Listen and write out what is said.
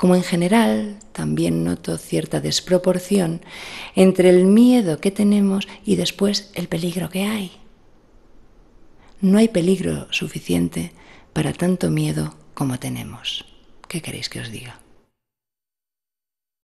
como en general también noto cierta desproporción entre el miedo que tenemos y después el peligro que hay. No hay peligro suficiente para tanto miedo como tenemos. ¿Qué queréis que os diga?